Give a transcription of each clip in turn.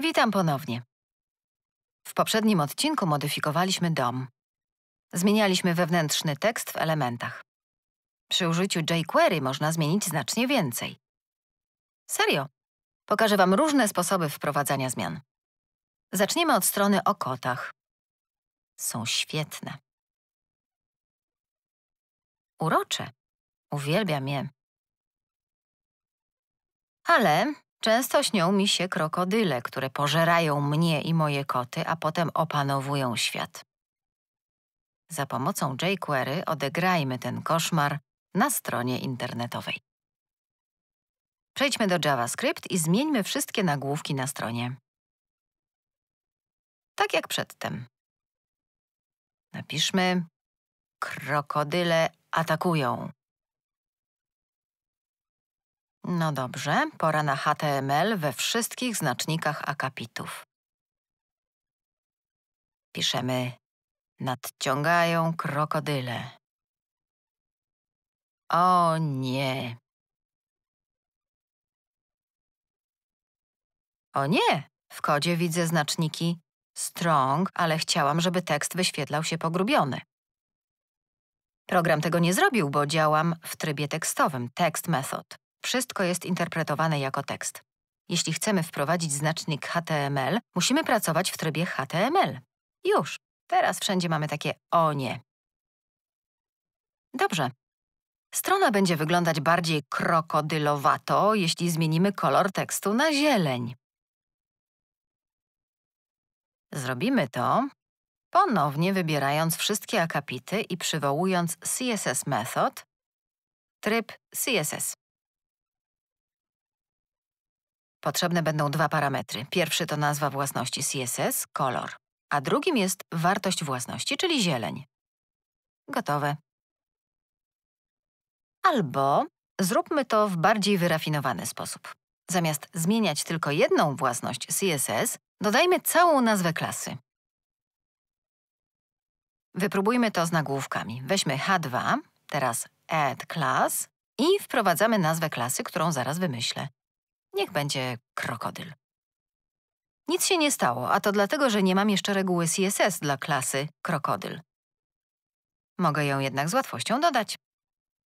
Witam ponownie. W poprzednim odcinku modyfikowaliśmy DOM. Zmienialiśmy wewnętrzny tekst w elementach. Przy użyciu jQuery można zmienić znacznie więcej. Serio. Pokażę Wam różne sposoby wprowadzania zmian. Zaczniemy od strony o kotach. Są świetne. Urocze. Uwielbiam je. Ale Często śnią mi się krokodyle, które pożerają mnie i moje koty, a potem opanowują świat. Za pomocą jQuery odegrajmy ten koszmar na stronie internetowej. Przejdźmy do JavaScript i zmieńmy wszystkie nagłówki na stronie. Tak jak przedtem. Napiszmy Krokodyle atakują. No dobrze, pora na HTML we wszystkich znacznikach akapitów. Piszemy Nadciągają krokodyle. O nie! O nie! W kodzie widzę znaczniki strong, ale chciałam, żeby tekst wyświetlał się pogrubiony. Program tego nie zrobił, bo działam w trybie tekstowym, text method wszystko jest interpretowane jako tekst. Jeśli chcemy wprowadzić znacznik HTML, musimy pracować w trybie HTML. Już. Teraz wszędzie mamy takie o nie. Dobrze. Strona będzie wyglądać bardziej krokodylowato, jeśli zmienimy kolor tekstu na zieleń. Zrobimy to, ponownie wybierając wszystkie akapity i przywołując CSS Method, tryb CSS. Potrzebne będą dwa parametry. Pierwszy to nazwa własności CSS, kolor, a drugim jest wartość własności, czyli zieleń. Gotowe. Albo zróbmy to w bardziej wyrafinowany sposób. Zamiast zmieniać tylko jedną własność CSS, dodajmy całą nazwę klasy. Wypróbujmy to z nagłówkami. Weźmy H2, teraz add class i wprowadzamy nazwę klasy, którą zaraz wymyślę. Niech będzie krokodyl. Nic się nie stało, a to dlatego, że nie mam jeszcze reguły CSS dla klasy krokodyl. Mogę ją jednak z łatwością dodać.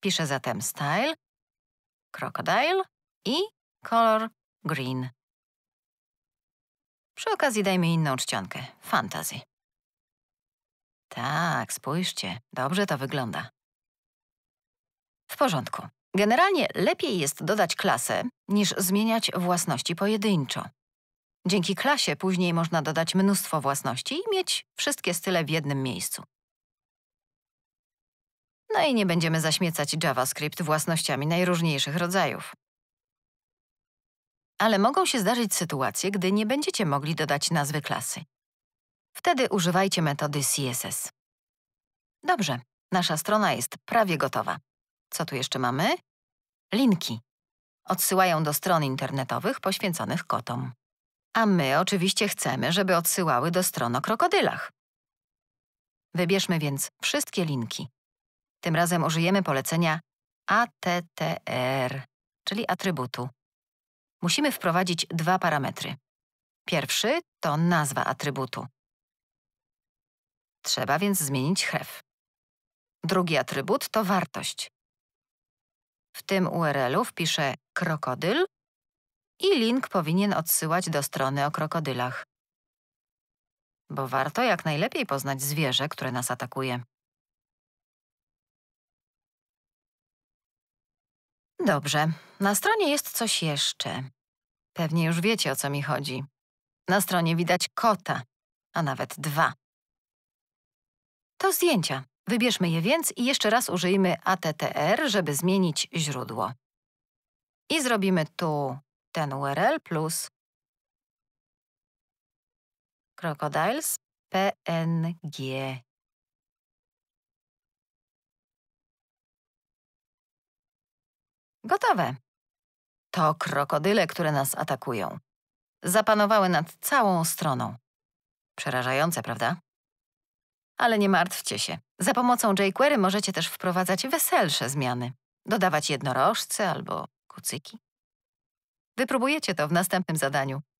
Piszę zatem style, crocodile i color green. Przy okazji dajmy inną czcionkę, fantasy. Tak, spójrzcie, dobrze to wygląda. W porządku. Generalnie lepiej jest dodać klasę, niż zmieniać własności pojedynczo. Dzięki klasie później można dodać mnóstwo własności i mieć wszystkie style w jednym miejscu. No i nie będziemy zaśmiecać JavaScript własnościami najróżniejszych rodzajów. Ale mogą się zdarzyć sytuacje, gdy nie będziecie mogli dodać nazwy klasy. Wtedy używajcie metody CSS. Dobrze, nasza strona jest prawie gotowa. Co tu jeszcze mamy? Linki. Odsyłają do stron internetowych poświęconych kotom. A my oczywiście chcemy, żeby odsyłały do stron o krokodylach. Wybierzmy więc wszystkie linki. Tym razem użyjemy polecenia ATTR, e czyli atrybutu. Musimy wprowadzić dwa parametry. Pierwszy to nazwa atrybutu. Trzeba więc zmienić href. Drugi atrybut to wartość. W tym URL-u wpiszę krokodyl i link powinien odsyłać do strony o krokodylach. Bo warto jak najlepiej poznać zwierzę, które nas atakuje. Dobrze, na stronie jest coś jeszcze. Pewnie już wiecie, o co mi chodzi. Na stronie widać kota, a nawet dwa. To zdjęcia. Wybierzmy je więc i jeszcze raz użyjmy ATTR, żeby zmienić źródło. I zrobimy tu ten URL plus crocodiles png. Gotowe. To krokodyle, które nas atakują. Zapanowały nad całą stroną. Przerażające, prawda? ale nie martwcie się. Za pomocą jQuery możecie też wprowadzać weselsze zmiany. Dodawać jednorożce albo kucyki. Wypróbujecie to w następnym zadaniu.